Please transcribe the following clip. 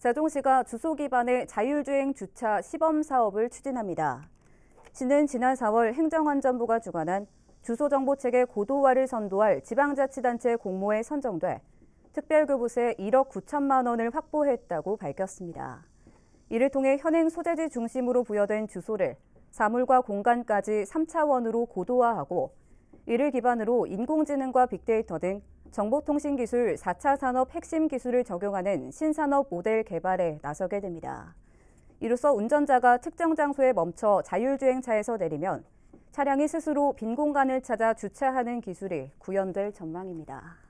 자동시가 주소 기반의 자율주행 주차 시범 사업을 추진합니다. 시는 지난 4월 행정안전부가 주관한 주소정보체계 고도화를 선도할 지방자치단체 공모에 선정돼 특별교부세 1억 9천만 원을 확보했다고 밝혔습니다. 이를 통해 현행 소재지 중심으로 부여된 주소를 사물과 공간까지 3차원으로 고도화하고 이를 기반으로 인공지능과 빅데이터 등 정보통신기술 4차 산업 핵심 기술을 적용하는 신산업 모델 개발에 나서게 됩니다. 이로써 운전자가 특정 장소에 멈춰 자율주행차에서 내리면 차량이 스스로 빈 공간을 찾아 주차하는 기술이 구현될 전망입니다.